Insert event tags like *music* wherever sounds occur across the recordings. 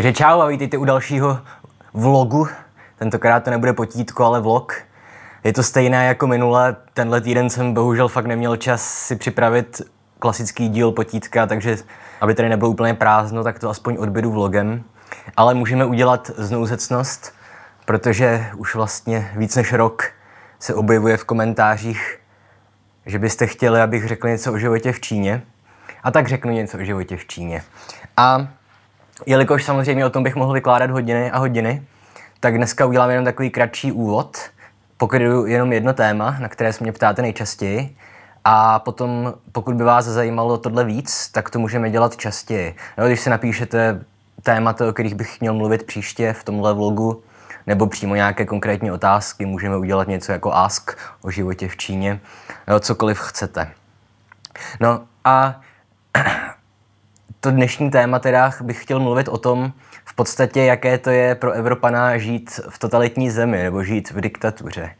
Takže čau a vítejte u dalšího vlogu. Tentokrát to nebude potítko, ale vlog. Je to stejné jako minule. Tenhle týden jsem bohužel fakt neměl čas si připravit klasický díl potítka, takže aby tady nebylo úplně prázdno, tak to aspoň odbědu vlogem. Ale můžeme udělat znouzecnost, protože už vlastně víc než rok se objevuje v komentářích, že byste chtěli, abych řekl něco o životě v Číně. A tak řeknu něco o životě v Číně. A jelikož samozřejmě o tom bych mohl vykládat hodiny a hodiny, tak dneska udělám jenom takový kratší úvod, pokryju jenom jedno téma, na které se mě ptáte nejčastěji, a potom, pokud by vás zajímalo tohle víc, tak to můžeme dělat častěji. No, když si napíšete témata, o kterých bych měl mluvit příště v tomhle vlogu, nebo přímo nějaké konkrétní otázky, můžeme udělat něco jako ask o životě v Číně, no, cokoliv chcete. No a to dnešní téma teda bych chtěl mluvit o tom, v podstatě, jaké to je pro Evropana žít v totalitní zemi nebo žít v diktatuře.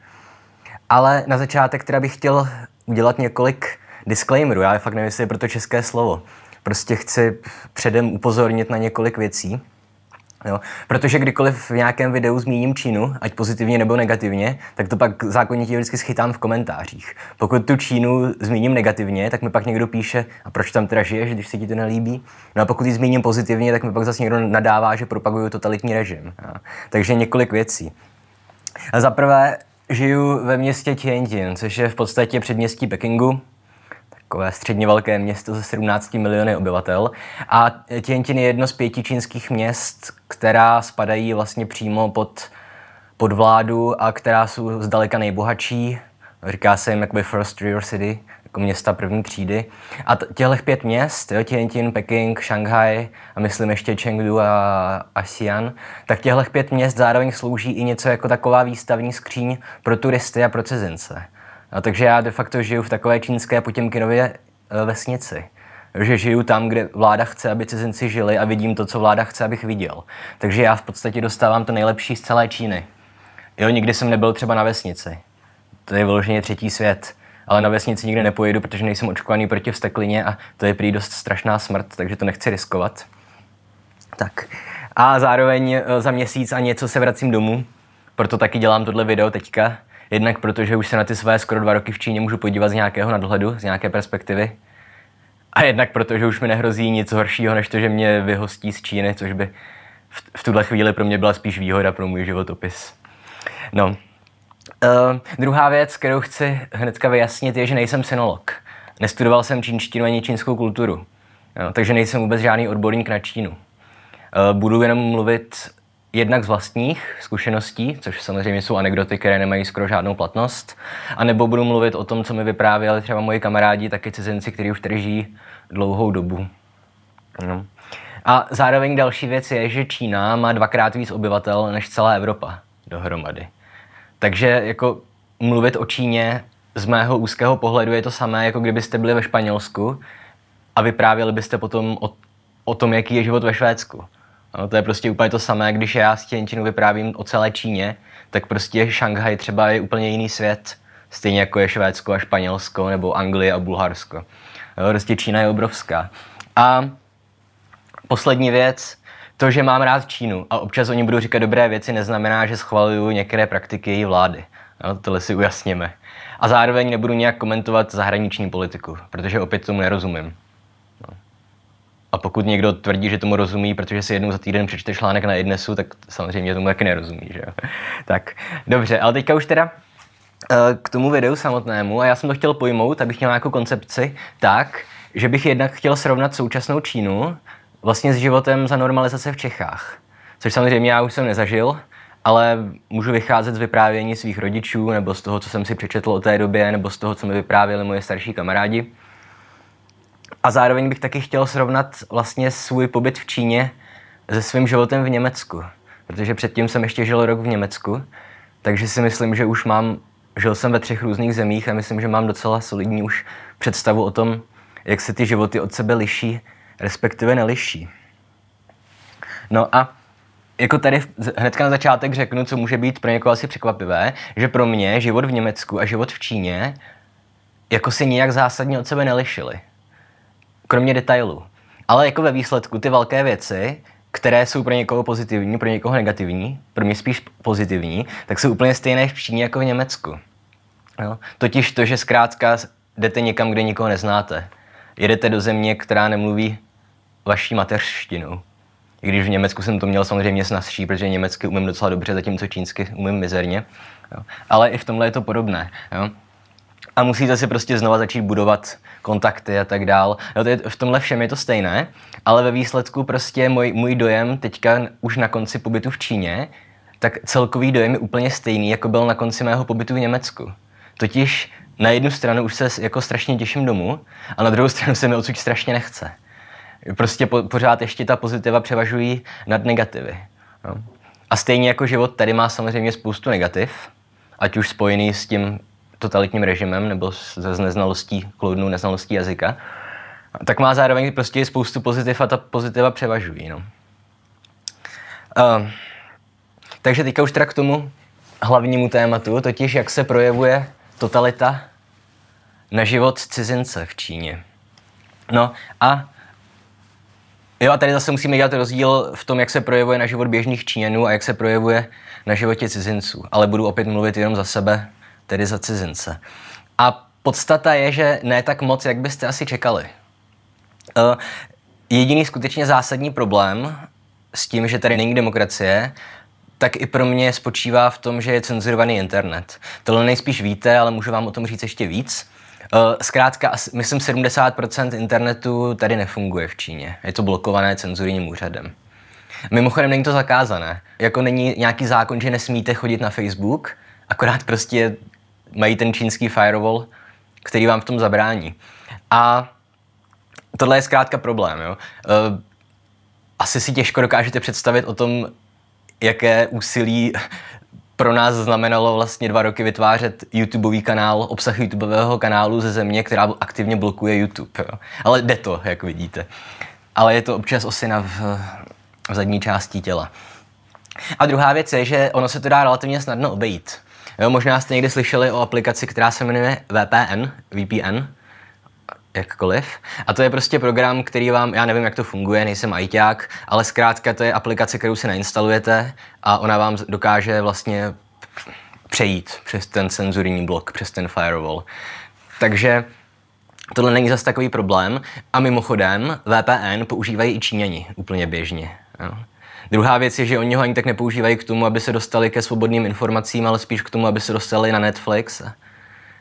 Ale na začátek teda bych chtěl udělat několik disclaimerů. Já fakt nevím, jestli je proto české slovo. Prostě chci předem upozornit na několik věcí. Jo. Protože kdykoliv v nějakém videu zmíním Čínu, ať pozitivně nebo negativně, tak to pak zákonitě vždycky schytám v komentářích. Pokud tu Čínu zmíním negativně, tak mi pak někdo píše, a proč tam teda žiješ, když se ti to nelíbí. No a pokud ji zmíním pozitivně, tak mi pak zase někdo nadává, že propaguju totalitní režim. Jo. Takže několik věcí. A za prvé, žiju ve městě Tianjin, což je v podstatě předměstí Pekingu, takové středně velké město ze 17 miliony obyvatel. A Tianjin je jedno z pěti čínských měst, která spadají vlastně přímo pod, pod vládu a která jsou zdaleka nejbohatší. Říká se jim jakoby First Tier City, jako města první třídy. A těchto pět měst, jo, Tianjin, Peking, Šanghaj a myslím ještě Chengdu a, Asian, tak těchto pět měst zároveň slouží i něco jako taková výstavní skříň pro turisty a pro cizince. A takže já de facto žiju v takové čínské Potěmkinově eh, vesnici že žiju tam, kde vláda chce, aby cizinci žili a vidím to, co vláda chce, abych viděl. Takže já v podstatě dostávám to nejlepší z celé Číny. Jo, nikdy jsem nebyl třeba na vesnici. To je vyloženě třetí svět. Ale na vesnici nikdy nepojedu, protože nejsem očkovaný proti vsteklině a to je prý dost strašná smrt, takže to nechci riskovat. Tak. A zároveň eh, za měsíc a něco se vracím domů, proto taky dělám tohle video teďka, Jednak protože už se na ty své skoro dva roky v Číně můžu podívat z nějakého nadhledu, z nějaké perspektivy. A jednak protože už mi nehrozí nic horšího, než to, že mě vyhostí z Číny, což by v, v tuhle chvíli pro mě byla spíš výhoda pro můj životopis. No. Uh, druhá věc, kterou chci hnedka vyjasnit, je, že nejsem synolog. Nestudoval jsem čínštinu ani čínskou kulturu, no, takže nejsem vůbec žádný odborník na Čínu. Uh, budu jenom mluvit jednak z vlastních zkušeností, což samozřejmě jsou anekdoty, které nemají skoro žádnou platnost, anebo budu mluvit o tom, co mi vyprávěli třeba moji kamarádi, taky cizinci, kteří už drží dlouhou dobu. No. A zároveň další věc je, že Čína má dvakrát víc obyvatel než celá Evropa dohromady. Takže jako mluvit o Číně z mého úzkého pohledu je to samé, jako kdybyste byli ve Španělsku a vyprávěli byste potom o, o tom, jaký je život ve Švédsku No, to je prostě úplně to samé, když já s Tianjinu vyprávím o celé Číně, tak prostě Šanghaj třeba je úplně jiný svět. Stejně jako je Švédsko a Španělsko, nebo Anglie a Bulharsko. Jo, prostě Čína je obrovská. A poslední věc, to, že mám rád Čínu a občas o ní budu říkat dobré věci, neznamená, že schvaluju některé praktiky její vlády. No, tohle si ujasněme. A zároveň nebudu nějak komentovat zahraniční politiku, protože opět tomu nerozumím. A pokud někdo tvrdí, že tomu rozumí, protože si jednou za týden přečte článek na Idnesu, tak samozřejmě tomu taky nerozumí, že jo? *laughs* tak, dobře, ale teďka už teda eh, k tomu videu samotnému a já jsem to chtěl pojmout, abych měl nějakou koncepci, tak, že bych jednak chtěl srovnat současnou Čínu vlastně s životem za normalizace v Čechách. Což samozřejmě já už jsem nezažil, ale můžu vycházet z vyprávění svých rodičů nebo z toho, co jsem si přečetl o té době, nebo z toho, co mi vyprávěli moje starší kamarádi. A zároveň bych taky chtěl srovnat vlastně svůj pobyt v Číně se svým životem v Německu. Protože předtím jsem ještě žil rok v Německu, takže si myslím, že už mám, žil jsem ve třech různých zemích a myslím, že mám docela solidní už představu o tom, jak se ty životy od sebe liší, respektive neliší. No a jako tady hned na začátek řeknu, co může být pro někoho asi překvapivé, že pro mě život v Německu a život v Číně jako se nijak zásadně od sebe nelišili kromě detailů. Ale jako ve výsledku ty velké věci, které jsou pro někoho pozitivní, pro někoho negativní, pro mě spíš pozitivní, tak jsou úplně stejné v Číně jako v Německu. Jo? Totiž to, že zkrátka jdete někam, kde nikoho neznáte. Jedete do země, která nemluví vaší mateřštinou. I když v Německu jsem to měl samozřejmě snazší, protože německy umím docela dobře, zatímco čínsky umím mizerně. Jo. Ale i v tomhle je to podobné. Jo a musíte si prostě znova začít budovat kontakty a tak dál. No to je, v tomhle všem je to stejné, ale ve výsledku prostě můj, můj dojem teďka už na konci pobytu v Číně, tak celkový dojem je úplně stejný, jako byl na konci mého pobytu v Německu. Totiž na jednu stranu už se jako strašně těším domů a na druhou stranu se mi odsud strašně nechce. Prostě po, pořád ještě ta pozitiva převažují nad negativy. No. A stejně jako život tady má samozřejmě spoustu negativ, ať už spojený s tím totalitním režimem nebo s neznalostí kloudnou neznalostí jazyka, tak má zároveň prostě spoustu pozitiv a ta pozitiva převažují. No. Uh, takže teďka už teda k tomu hlavnímu tématu, totiž jak se projevuje totalita na život cizince v Číně. No a jo, a tady zase musíme dělat rozdíl v tom, jak se projevuje na život běžných Číňanů a jak se projevuje na životě cizinců. Ale budu opět mluvit jenom za sebe, tedy za cizince. A podstata je, že ne tak moc, jak byste asi čekali. E, jediný skutečně zásadní problém s tím, že tady není demokracie, tak i pro mě spočívá v tom, že je cenzurovaný internet. Tohle nejspíš víte, ale můžu vám o tom říct ještě víc. E, zkrátka, myslím, 70% internetu tady nefunguje v Číně. Je to blokované cenzurním úřadem. Mimochodem, není to zakázané. Jako není nějaký zákon, že nesmíte chodit na Facebook, akorát prostě mají ten čínský firewall, který vám v tom zabrání. A tohle je zkrátka problém. Jo? E, asi si těžko dokážete představit o tom, jaké úsilí pro nás znamenalo vlastně dva roky vytvářet YouTubeový kanál, obsah YouTubeového kanálu ze země, která aktivně blokuje YouTube. Jo. Ale jde to, jak vidíte. Ale je to občas osina v, v zadní části těla. A druhá věc je, že ono se to dá relativně snadno obejít. Jo, možná jste někdy slyšeli o aplikaci, která se jmenuje VPN, VPN, jakkoliv. A to je prostě program, který vám, já nevím, jak to funguje, nejsem ajťák, ale zkrátka to je aplikace, kterou si nainstalujete a ona vám dokáže vlastně přejít přes ten cenzurní blok, přes ten firewall. Takže tohle není zas takový problém. A mimochodem, VPN používají i Číňani úplně běžně. Jo. Druhá věc je, že oni ho ani tak nepoužívají k tomu, aby se dostali ke svobodným informacím, ale spíš k tomu, aby se dostali na Netflix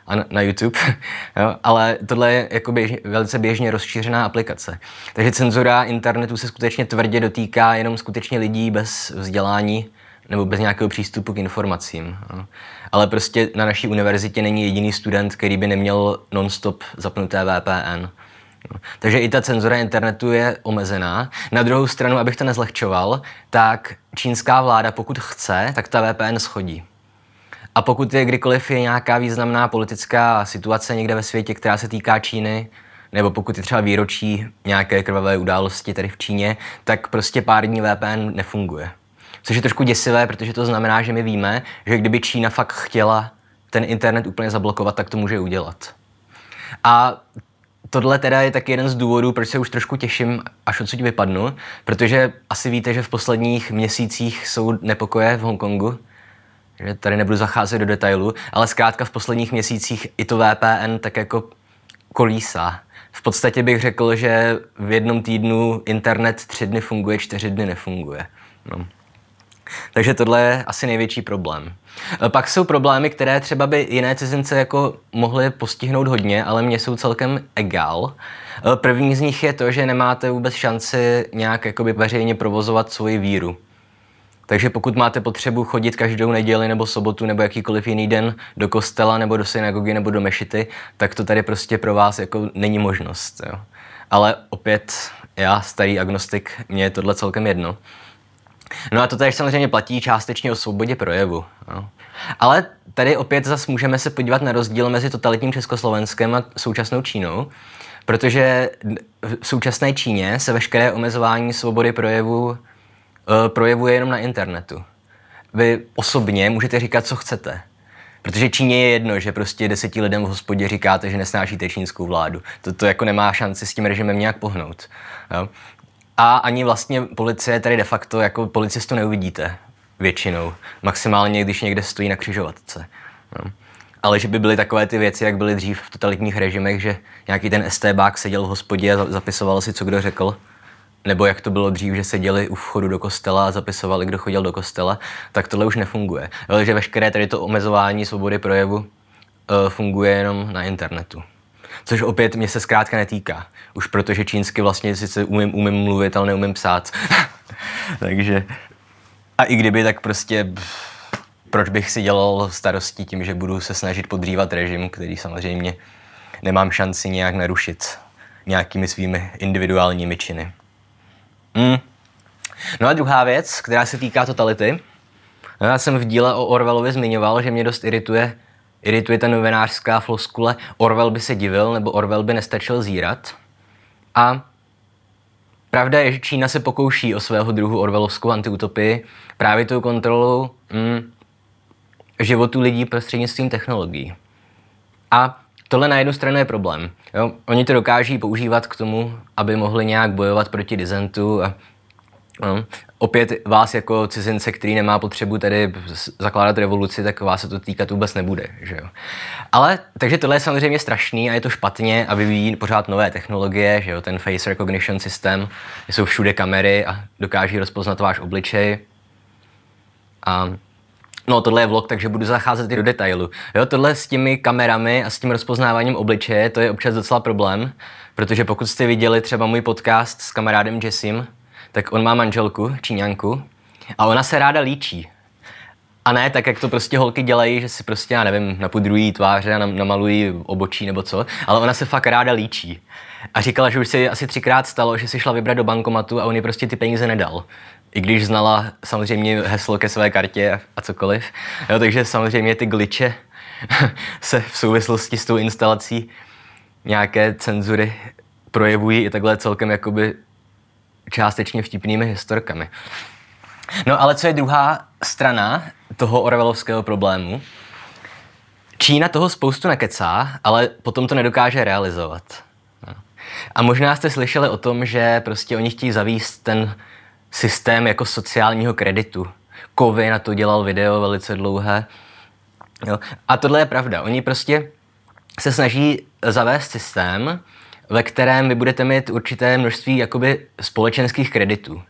a na YouTube, *laughs* jo? ale tohle je jako běž, velice běžně rozšířená aplikace. Takže cenzura internetu se skutečně tvrdě dotýká jenom skutečně lidí bez vzdělání nebo bez nějakého přístupu k informacím. Jo? Ale prostě na naší univerzitě není jediný student, který by neměl non-stop zapnuté VPN. No. Takže i ta cenzura internetu je omezená. Na druhou stranu, abych to nezlehčoval, tak čínská vláda, pokud chce, tak ta VPN schodí. A pokud je kdykoliv je nějaká významná politická situace někde ve světě, která se týká Číny, nebo pokud je třeba výročí nějaké krvavé události tady v Číně, tak prostě pár dní VPN nefunguje. Což je trošku děsivé, protože to znamená, že my víme, že kdyby Čína fakt chtěla ten internet úplně zablokovat, tak to může udělat. A Tohle teda je taky jeden z důvodů, proč se už trošku těším, až odsud vypadnu, protože asi víte, že v posledních měsících jsou nepokoje v Hongkongu, že tady nebudu zacházet do detailu, ale zkrátka v posledních měsících i to VPN tak jako kolísa. V podstatě bych řekl, že v jednom týdnu internet tři dny funguje, čtyři dny nefunguje. No. Takže tohle je asi největší problém. E, pak jsou problémy, které třeba by jiné cizince jako mohly postihnout hodně, ale mě jsou celkem egal. E, první z nich je to, že nemáte vůbec šanci nějak jakoby veřejně provozovat svoji víru. Takže pokud máte potřebu chodit každou neděli nebo sobotu nebo jakýkoliv jiný den do kostela nebo do synagogy nebo do mešity, tak to tady prostě pro vás jako není možnost. Jo. Ale opět já, starý agnostik, mě je tohle celkem jedno. No a to tady samozřejmě platí částečně o svobodě projevu. No. Ale tady opět zase můžeme se podívat na rozdíl mezi totalitním Československem a současnou Čínou, protože v současné Číně se veškeré omezování svobody projevu eh, projevuje jenom na internetu. Vy osobně můžete říkat, co chcete. Protože Číně je jedno, že prostě deseti lidem v hospodě říkáte, že nesnášíte čínskou vládu. To, to jako nemá šanci s tím režimem nějak pohnout. Jo? A ani vlastně policie tady de facto jako policistu neuvidíte většinou. Maximálně, když někde stojí na křižovatce. No. Ale že by byly takové ty věci, jak byly dřív v totalitních režimech, že nějaký ten STBák seděl v hospodě a zapisoval si, co kdo řekl, nebo jak to bylo dřív, že seděli u vchodu do kostela a zapisovali, kdo chodil do kostela, tak tohle už nefunguje. Ale že veškeré tady to omezování svobody projevu uh, funguje jenom na internetu. Což opět mě se zkrátka netýká. Už protože čínsky vlastně sice umím, umím mluvit, ale neumím psát. *laughs* Takže a i kdyby, tak prostě proč bych si dělal starosti tím, že budu se snažit podřívat režim, který samozřejmě nemám šanci nějak narušit nějakými svými individuálními činy. Mm. No a druhá věc, která se týká totality. No, já jsem v díle o Orwellovi zmiňoval, že mě dost irituje Irituje ta novinářská floskule Orwell by se divil nebo Orwell by nestačil zírat. A pravda je, že Čína se pokouší o svého druhu orwellovskou antiutopii právě tou kontrolou mm, životu lidí prostřednictvím technologií. A tohle na jednu stranu je problém. Jo? Oni to dokáží používat k tomu, aby mohli nějak bojovat proti dizentu a, no, opět vás jako cizince, který nemá potřebu tady zakládat revoluci, tak vás se to týkat vůbec nebude. Že jo? Ale takže tohle je samozřejmě strašný a je to špatně a vyvíjí pořád nové technologie, že jo? ten face recognition systém, jsou všude kamery a dokáží rozpoznat váš obličej. A No, tohle je vlog, takže budu zacházet i do detailu. Jo, tohle s těmi kamerami a s tím rozpoznáváním obličeje, to je občas docela problém, protože pokud jste viděli třeba můj podcast s kamarádem Jessim, tak on má manželku, číňanku, a ona se ráda líčí. A ne tak, jak to prostě holky dělají, že si prostě, já nevím, napudrují tváře a namalují obočí nebo co, ale ona se fakt ráda líčí. A říkala, že už se asi třikrát stalo, že si šla vybrat do bankomatu a on ji prostě ty peníze nedal. I když znala samozřejmě heslo ke své kartě a cokoliv. Jo, takže samozřejmě ty gliče *laughs* se v souvislosti s tou instalací nějaké cenzury projevují i takhle celkem jakoby částečně vtipnými historkami. No ale co je druhá strana toho Orwellovského problému? Čína toho spoustu nekecá, ale potom to nedokáže realizovat. No. A možná jste slyšeli o tom, že prostě oni chtějí zavíst ten systém jako sociálního kreditu. Kovy na to dělal video velice dlouhé. Jo. A tohle je pravda. Oni prostě se snaží zavést systém, ve kterém vy budete mít určité množství jakoby společenských kreditů.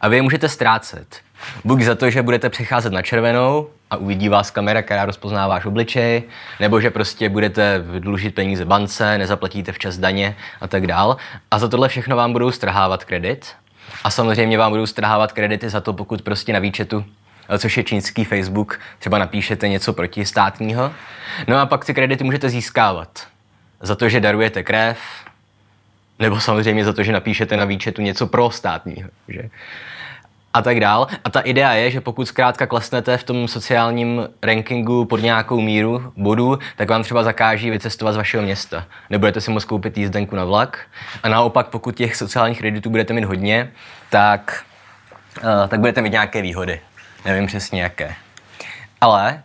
A vy je můžete ztrácet. Buď za to, že budete přecházet na červenou a uvidí vás kamera, která rozpozná váš obličej, nebo že prostě budete dlužit peníze bance, nezaplatíte včas daně a tak dál. A za tohle všechno vám budou strhávat kredit. A samozřejmě vám budou strhávat kredity za to, pokud prostě na výčetu eh, což je čínský Facebook, třeba napíšete něco protistátního. No a pak ty kredity můžete získávat. Za to, že darujete krev, nebo samozřejmě za to, že napíšete na výčetu něco pro státního. Že? A tak dál. A ta idea je, že pokud zkrátka klesnete v tom sociálním rankingu pod nějakou míru bodů, tak vám třeba zakáží vycestovat z vašeho města. Nebudete si moct koupit jízdenku na vlak. A naopak, pokud těch sociálních kreditů budete mít hodně, tak, uh, tak budete mít nějaké výhody. Nevím přesně jaké. Ale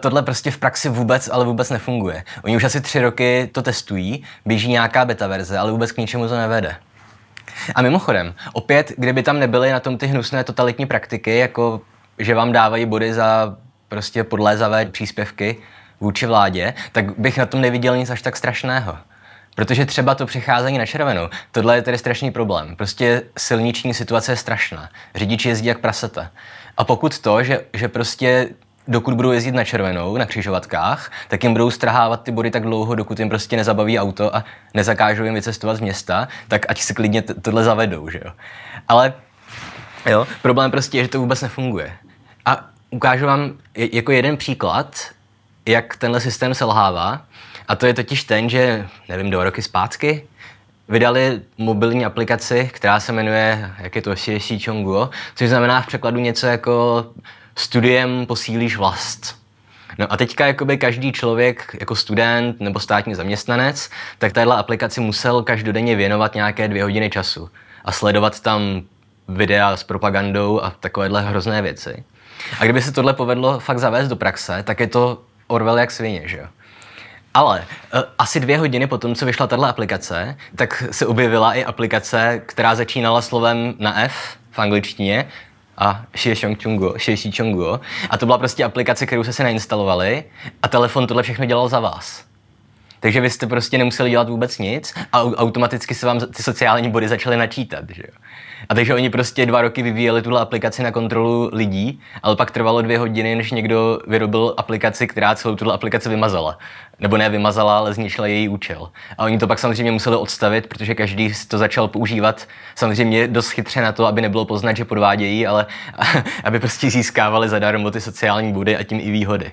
tohle prostě v praxi vůbec, ale vůbec nefunguje. Oni už asi tři roky to testují, běží nějaká beta verze, ale vůbec k ničemu to nevede. A mimochodem, opět, kdyby tam nebyly na tom ty hnusné totalitní praktiky, jako že vám dávají body za prostě podlézavé příspěvky vůči vládě, tak bych na tom neviděl nic až tak strašného. Protože třeba to přecházení na červenou, tohle je tedy strašný problém. Prostě silniční situace je strašná. Řidiči jezdí jak prasata. A pokud to, že, že prostě dokud budou jezdit na červenou, na křižovatkách, tak jim budou strhávat ty body tak dlouho, dokud jim prostě nezabaví auto a nezakážou jim vycestovat z města, tak ať si klidně tohle zavedou, že jo. Ale jo, problém prostě je, že to vůbec nefunguje. A ukážu vám jako jeden příklad, jak tenhle systém selhává. A to je totiž ten, že, nevím, do roky zpátky, vydali mobilní aplikaci, která se jmenuje, jak je to, Xi Chongguo, což znamená v překladu něco jako studiem posílíš vlast. No a teďka jakoby každý člověk jako student nebo státní zaměstnanec, tak téhle aplikaci musel každodenně věnovat nějaké dvě hodiny času a sledovat tam videa s propagandou a takovéhle hrozné věci. A kdyby se tohle povedlo fakt zavést do praxe, tak je to Orwell jak svině, že jo? Ale e, asi dvě hodiny po tom, co vyšla tato aplikace, tak se objevila i aplikace, která začínala slovem na F v angličtině, a Xie Chongchungo, Xie A to byla prostě aplikace, kterou jste si nainstalovali a telefon tohle všechno dělal za vás. Takže vy jste prostě nemuseli dělat vůbec nic a automaticky se vám ty sociální body začaly načítat. Že jo? A takže oni prostě dva roky vyvíjeli tuhle aplikaci na kontrolu lidí, ale pak trvalo dvě hodiny, než někdo vyrobil aplikaci, která celou tuhle aplikaci vymazala nebo ne vymazala, ale zničila její účel. A oni to pak samozřejmě museli odstavit, protože každý to začal používat samozřejmě dost chytře na to, aby nebylo poznat, že podvádějí, ale *laughs* aby prostě získávali zadarmo ty sociální body a tím i výhody.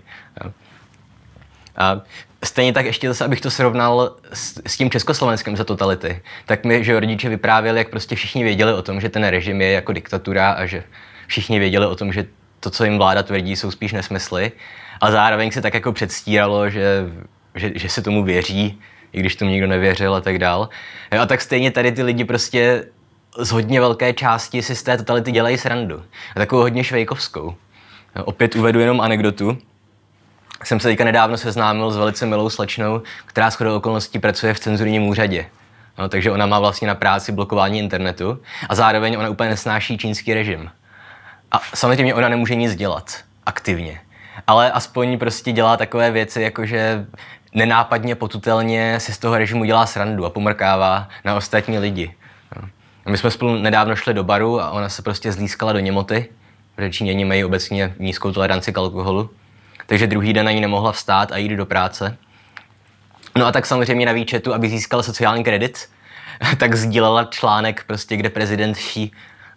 A stejně tak ještě zase, abych to srovnal s, s tím československým za totality, tak mi, že rodiče vyprávěli, jak prostě všichni věděli o tom, že ten režim je jako diktatura a že všichni věděli o tom, že to, co jim vláda tvrdí, jsou spíš nesmysly. A zároveň se tak jako předstíralo, že že, že se tomu věří, i když tomu nikdo nevěřil a tak dál. A tak stejně tady ty lidi prostě z hodně velké části si z té totality dělají srandu. A takovou hodně švejkovskou. Opět uvedu jenom anekdotu. Jsem se teďka nedávno seznámil s velice milou slečnou, která shodou okolností pracuje v cenzurním úřadě. No, takže ona má vlastně na práci blokování internetu a zároveň ona úplně nesnáší čínský režim. A samozřejmě ona nemůže nic dělat aktivně. Ale aspoň prostě dělá takové věci, jako že nenápadně, potutelně si z toho režimu dělá srandu a pomrkává na ostatní lidi. No. A my jsme spolu nedávno šli do baru a ona se prostě zlískala do němoty, protože Číňani mají obecně nízkou toleranci k alkoholu. Takže druhý den ani nemohla vstát a jít do práce. No a tak samozřejmě na výčetu, aby získala sociální kredit, *laughs* tak sdílela článek, prostě, kde prezident Xi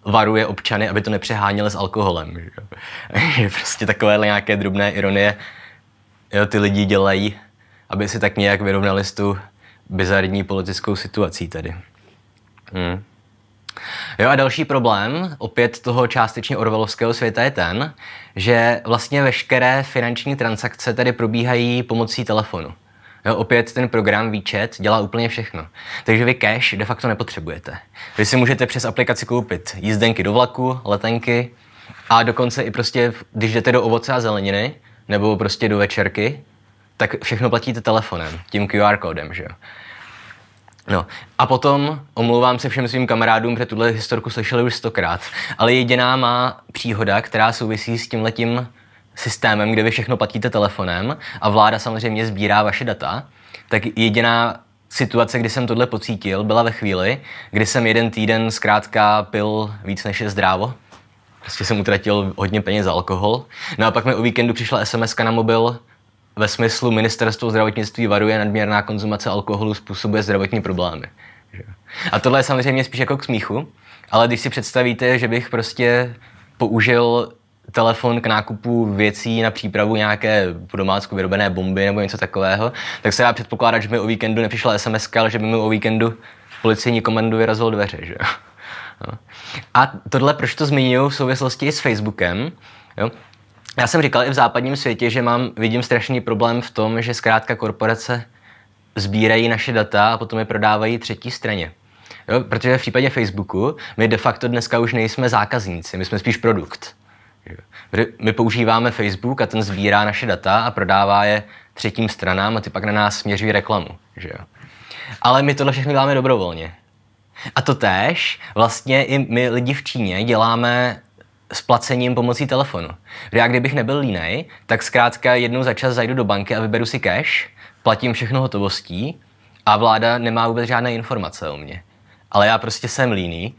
varuje občany, aby to nepřeháněli s alkoholem. Že? *laughs* prostě takovéhle nějaké drobné ironie jo, ty lidi dělají aby si tak nějak vyrovnali s tu bizarní politickou situací tady. Hmm. Jo a další problém, opět toho částečně orwellovského světa, je ten, že vlastně veškeré finanční transakce tady probíhají pomocí telefonu. Jo, opět ten program výčet dělá úplně všechno. Takže vy cash de facto nepotřebujete. Vy si můžete přes aplikaci koupit jízdenky do vlaku, letenky a dokonce i prostě, když jdete do ovoce a zeleniny, nebo prostě do večerky, tak všechno platíte telefonem, tím QR kódem, že jo. No a potom omlouvám se všem svým kamarádům, že tuhle historku slyšeli už stokrát, ale jediná má příhoda, která souvisí s tím letím systémem, kde vy všechno platíte telefonem a vláda samozřejmě sbírá vaše data, tak jediná situace, kdy jsem tohle pocítil, byla ve chvíli, kdy jsem jeden týden zkrátka pil víc než je zdrávo. Prostě jsem utratil hodně peněz za alkohol. No a pak mi o víkendu přišla sms na mobil, ve smyslu ministerstvo zdravotnictví varuje nadměrná konzumace alkoholu způsobuje zdravotní problémy. A tohle je samozřejmě spíš jako k smíchu, ale když si představíte, že bych prostě použil telefon k nákupu věcí na přípravu nějaké domácku vyrobené bomby nebo něco takového, tak se dá předpokládat, že mi o víkendu nepřišla SMS, ale že by mi o víkendu policejní komandu vyrazil dveře. Že? No. A tohle, proč to zmiňuji v souvislosti s Facebookem, jo? já jsem říkal i v západním světě, že mám, vidím strašný problém v tom, že zkrátka korporace sbírají naše data a potom je prodávají třetí straně. Jo, protože v případě Facebooku my de facto dneska už nejsme zákazníci, my jsme spíš produkt. My používáme Facebook a ten sbírá naše data a prodává je třetím stranám a ty pak na nás směřují reklamu. Že jo? Ale my tohle všechno děláme dobrovolně. A to též vlastně i my lidi v Číně děláme s placením pomocí telefonu. Já kdybych nebyl línej, tak zkrátka jednou za čas zajdu do banky a vyberu si cash, platím všechno hotovostí a vláda nemá vůbec žádné informace o mě. Ale já prostě jsem líný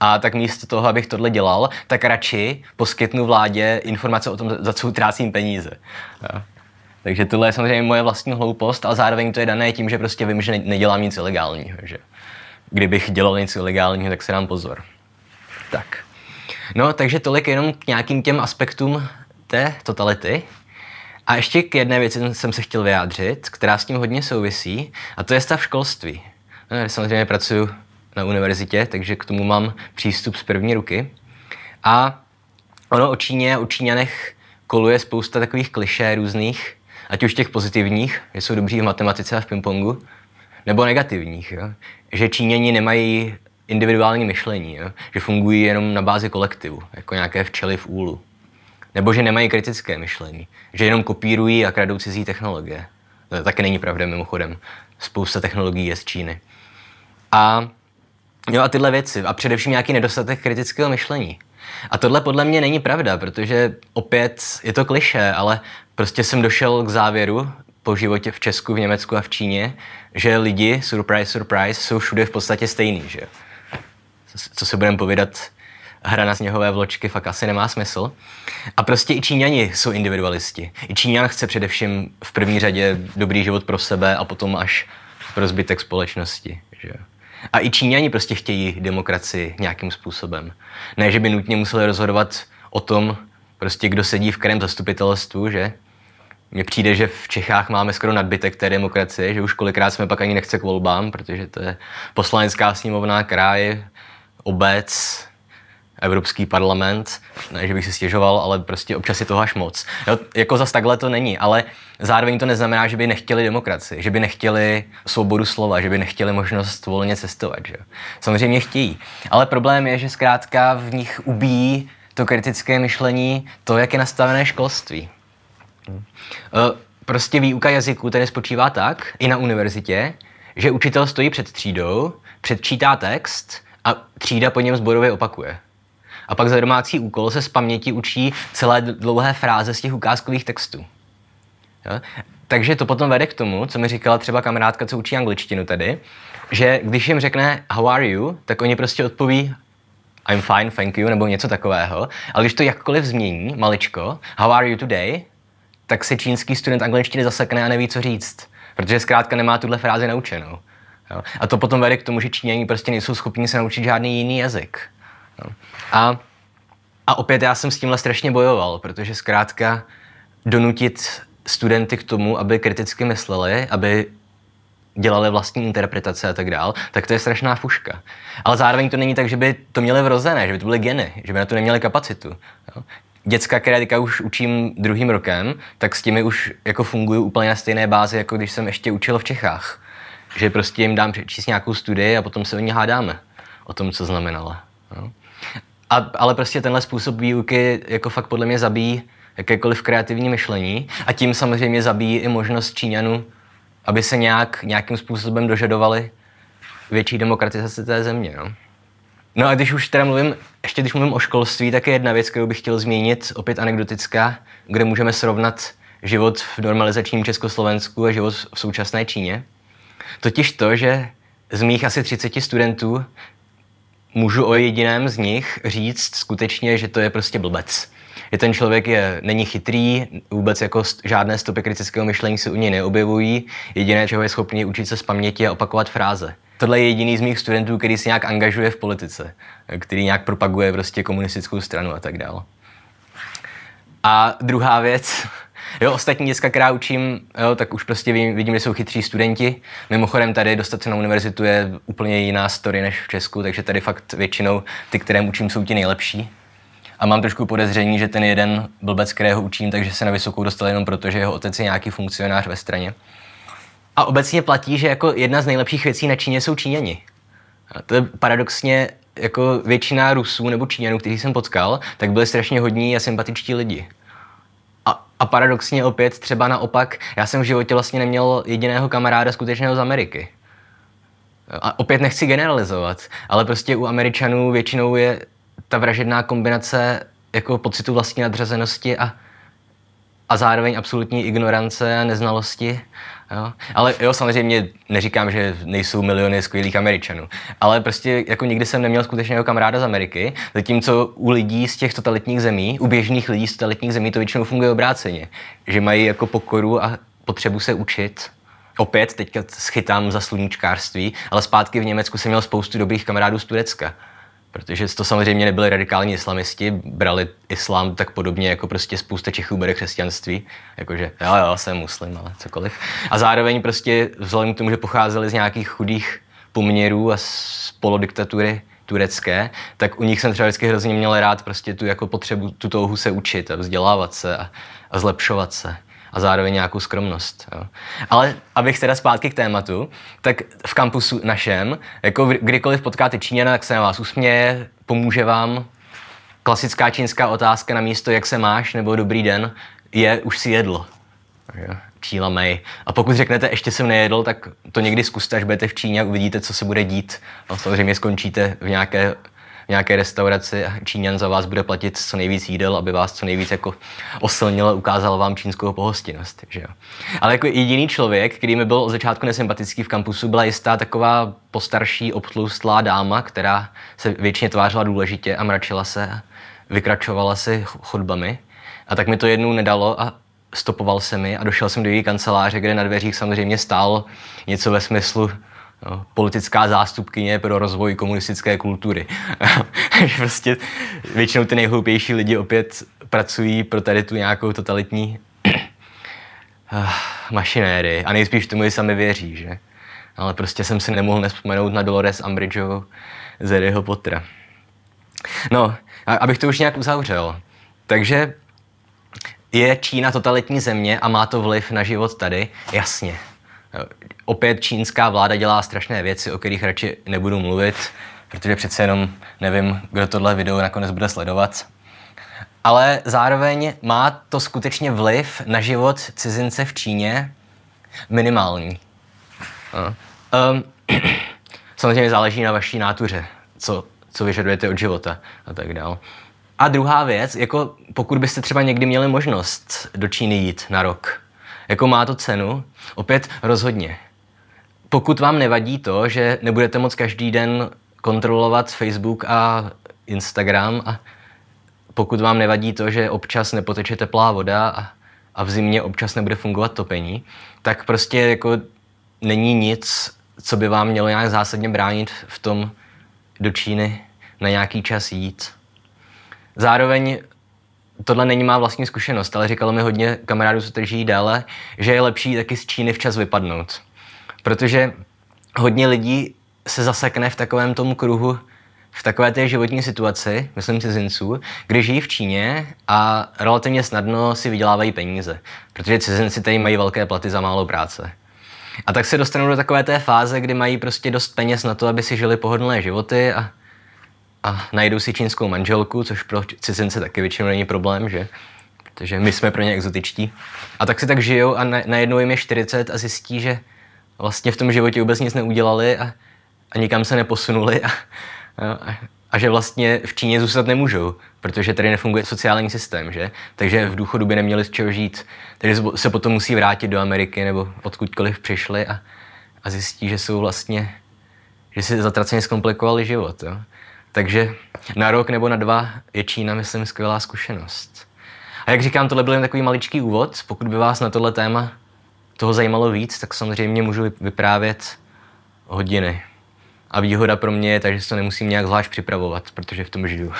a tak místo toho, abych tohle dělal, tak radši poskytnu vládě informace o tom, za co utrácím peníze. Jo. Takže tohle je samozřejmě moje vlastní hloupost, ale zároveň to je dané tím, že prostě vím, že nedělám nic ilegálního. Že? Kdybych dělal něco ilegálního, tak se dám pozor. Tak. No, takže tolik jenom k nějakým těm aspektům té totality. A ještě k jedné věci jsem se chtěl vyjádřit, která s tím hodně souvisí, a to je stav školství. No, já samozřejmě pracuji na univerzitě, takže k tomu mám přístup z první ruky. A ono o Číně, o Číňanech koluje spousta takových klišé různých, ať už těch pozitivních, že jsou dobří v matematice a v pingpongu, nebo negativních, jo? že Číňani nemají individuální myšlení, jo? že fungují jenom na bázi kolektivu, jako nějaké včely v úlu. Nebo že nemají kritické myšlení, že jenom kopírují a kradou cizí technologie. To taky není pravda mimochodem. Spousta technologií je z Číny. A, jo, a tyhle věci. A především nějaký nedostatek kritického myšlení. A tohle podle mě není pravda, protože opět je to kliše, ale prostě jsem došel k závěru po životě v Česku, v Německu a v Číně, že lidi, surprise, surprise, jsou všude v podstatě stejný, že co si budeme povídat, hra na sněhové vločky fakt asi nemá smysl. A prostě i Číňani jsou individualisti. I Číňan chce především v první řadě dobrý život pro sebe a potom až pro zbytek společnosti. Že? A i Číňani prostě chtějí demokracii nějakým způsobem. Ne, že by nutně museli rozhodovat o tom, prostě kdo sedí v kterém zastupitelstvu, že? Mně přijde, že v Čechách máme skoro nadbytek té demokracie, že už kolikrát jsme pak ani nechce k volbám, protože to je poslanecká sněmovna, kraje, obec, Evropský parlament, ne, že bych si stěžoval, ale prostě občas je toho až moc. Jo, jako zas takhle to není, ale zároveň to neznamená, že by nechtěli demokracii, že by nechtěli svobodu slova, že by nechtěli možnost volně cestovat. Že? Samozřejmě chtějí, ale problém je, že zkrátka v nich ubíjí to kritické myšlení, to, jak je nastavené školství. Eh, prostě výuka jazyku tedy spočívá tak, i na univerzitě, že učitel stojí před třídou, předčítá text, a třída po něm zborově opakuje. A pak za domácí úkol se z paměti učí celé dlouhé fráze z těch ukázkových textů. Jo? Takže to potom vede k tomu, co mi říkala třeba kamarádka, co učí angličtinu tady, že když jim řekne how are you, tak oni prostě odpoví I'm fine, thank you, nebo něco takového. Ale když to jakkoliv změní, maličko, how are you today, tak se čínský student angličtiny zasekne a neví, co říct. Protože zkrátka nemá tuhle frázi naučenou. Jo. A to potom vede k tomu, že Číňani prostě nejsou schopni se naučit žádný jiný jazyk. Jo. A, a opět já jsem s tímhle strašně bojoval, protože zkrátka donutit studenty k tomu, aby kriticky mysleli, aby dělali vlastní interpretace a tak dál, tak to je strašná fuška. Ale zároveň to není tak, že by to měli vrozené, že by to byly geny, že by na to neměli kapacitu. Jo. Děcka, které teďka už učím druhým rokem, tak s těmi už jako fungují úplně na stejné bázi, jako když jsem ještě učil v Čechách že prostě jim dám číst nějakou studii a potom se o ní hádáme, o tom, co znamenala. No. A, ale prostě tenhle způsob výuky jako fakt podle mě zabíjí jakékoliv kreativní myšlení a tím samozřejmě zabíjí i možnost Číňanů, aby se nějak, nějakým způsobem dožadovali větší demokratizace té země. No. No a když už teda mluvím, ještě když mluvím o školství, tak je jedna věc, kterou bych chtěl zmínit, opět anekdotická, kde můžeme srovnat život v normalizačním Československu a život v současné Číně. Totiž to, že z mých asi 30 studentů můžu o jediném z nich říct skutečně, že to je prostě blbec. Že ten člověk je, není chytrý, vůbec jako st- žádné stopy kritického myšlení se u něj neobjevují, jediné, čeho je schopný, je učit se z paměti a opakovat fráze. Tohle je jediný z mých studentů, který se nějak angažuje v politice, který nějak propaguje prostě komunistickou stranu a tak dále. A druhá věc, Jo, ostatní děcka, která učím, jo, tak už prostě vím, vidím, že jsou chytří studenti. Mimochodem tady dostat se na univerzitu je úplně jiná story než v Česku, takže tady fakt většinou ty, které učím, jsou ti nejlepší. A mám trošku podezření, že ten jeden blbec, kterého učím, takže se na vysokou dostal jenom proto, že jeho otec je nějaký funkcionář ve straně. A obecně platí, že jako jedna z nejlepších věcí na Číně jsou Číňani. A to je paradoxně jako většina Rusů nebo Číňanů, kteří jsem potkal, tak byli strašně hodní a sympatičtí lidi. A, a paradoxně opět třeba naopak, já jsem v životě vlastně neměl jediného kamaráda skutečného z Ameriky. A opět nechci generalizovat, ale prostě u Američanů většinou je ta vražedná kombinace jako pocitu vlastní nadřazenosti a, a zároveň absolutní ignorance a neznalosti Jo? Ale jo, samozřejmě neříkám, že nejsou miliony skvělých Američanů, ale prostě jako nikdy jsem neměl skutečného jako kamaráda z Ameriky, zatímco u lidí z těch totalitních zemí, u běžných lidí z totalitních zemí to většinou funguje obráceně, že mají jako pokoru a potřebu se učit opět teďka schytám za sluníčkářství, ale zpátky v Německu jsem měl spoustu dobrých kamarádů z Turecka. Protože to samozřejmě nebyli radikální islamisti, brali islám tak podobně jako prostě spousta Čechů bere křesťanství, jakože jo, jo, jsem muslim, ale cokoliv. A zároveň prostě vzhledem k tomu, že pocházeli z nějakých chudých poměrů a z polodiktatury turecké, tak u nich jsem třeba vždycky hrozně měl rád prostě tu jako potřebu, tu touhu se učit a vzdělávat se a, a zlepšovat se a zároveň nějakou skromnost. Jo. Ale abych teda zpátky k tématu, tak v kampusu našem, jako kdykoliv potkáte Číňana, tak se na vás usměje, pomůže vám. Klasická čínská otázka na místo, jak se máš, nebo dobrý den, je, už si jedl. Číla mej. A pokud řeknete, ještě jsem nejedl, tak to někdy zkuste, až budete v Číně a uvidíte, co se bude dít. A samozřejmě skončíte v nějaké v nějaké restauraci a Číňan za vás bude platit co nejvíc jídel, aby vás co nejvíc jako oslnil a ukázal vám čínskou pohostinnost. Že jo? Ale jako jediný člověk, který mi byl od začátku nesympatický v kampusu, byla jistá taková postarší, obtloustlá dáma, která se většině tvářila důležitě a mračila se a vykračovala si chodbami. A tak mi to jednou nedalo a stopoval se mi a došel jsem do její kanceláře, kde na dveřích samozřejmě stál něco ve smyslu politická zástupkyně pro rozvoj komunistické kultury. *laughs* prostě většinou ty nejhloupější lidi opět pracují pro tady tu nějakou totalitní *clears throat* mašinéry. A nejspíš tomu i sami věří, že? Ale prostě jsem si nemohl nespomenout na Dolores Umbridgeovou z Harryho Pottera. No, abych to už nějak uzavřel. Takže je Čína totalitní země a má to vliv na život tady? Jasně. Opět čínská vláda dělá strašné věci, o kterých radši nebudu mluvit, protože přece jenom nevím, kdo tohle video nakonec bude sledovat. Ale zároveň má to skutečně vliv na život cizince v Číně minimální. Um, *clears throat* samozřejmě záleží na vaší nátuře, co, co vyžadujete od života a tak dále. A druhá věc, jako pokud byste třeba někdy měli možnost do Číny jít na rok, jako má to cenu? Opět rozhodně. Pokud vám nevadí to, že nebudete moc každý den kontrolovat Facebook a Instagram a pokud vám nevadí to, že občas nepoteče teplá voda a, a v zimě občas nebude fungovat topení, tak prostě jako není nic, co by vám mělo nějak zásadně bránit v tom do Číny na nějaký čas jít. Zároveň tohle není má vlastní zkušenost, ale říkalo mi hodně kamarádů, co žijí déle, že je lepší taky z Číny včas vypadnout. Protože hodně lidí se zasekne v takovém tom kruhu, v takové té životní situaci, myslím cizinců, kdy žijí v Číně a relativně snadno si vydělávají peníze, protože cizinci tady mají velké platy za málo práce. A tak se dostanou do takové té fáze, kdy mají prostě dost peněz na to, aby si žili pohodlné životy a a najdou si čínskou manželku, což pro cizince taky většinou není problém, že? Protože my jsme pro ně exotičtí. A tak si tak žijou a najednou jim je 40 a zjistí, že vlastně v tom životě vůbec nic neudělali a, a nikam se neposunuli a, a, a že vlastně v Číně zůstat nemůžou, protože tady nefunguje sociální systém, že? Takže v důchodu by neměli z čeho žít, takže se potom musí vrátit do Ameriky nebo odkudkoliv přišli a, a zjistí, že jsou vlastně, že si zatraceně zkomplikovali život. Jo? Takže na rok nebo na dva je Čína, myslím, skvělá zkušenost. A jak říkám, tohle byl jen takový maličký úvod. Pokud by vás na tohle téma toho zajímalo víc, tak samozřejmě můžu vyprávět hodiny. A výhoda pro mě je ta, že se to nemusím nějak zvlášť připravovat, protože v tom žiju.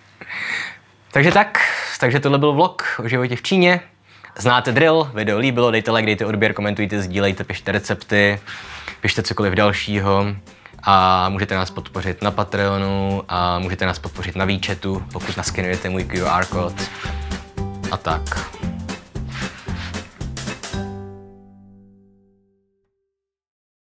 *laughs* takže tak, takže tohle byl vlog o životě v Číně. Znáte drill, video líbilo, dejte like, dejte odběr, komentujte, sdílejte, pište recepty, pište cokoliv dalšího a můžete nás podpořit na Patreonu a můžete nás podpořit na výčetu, pokud naskenujete můj QR kód a tak.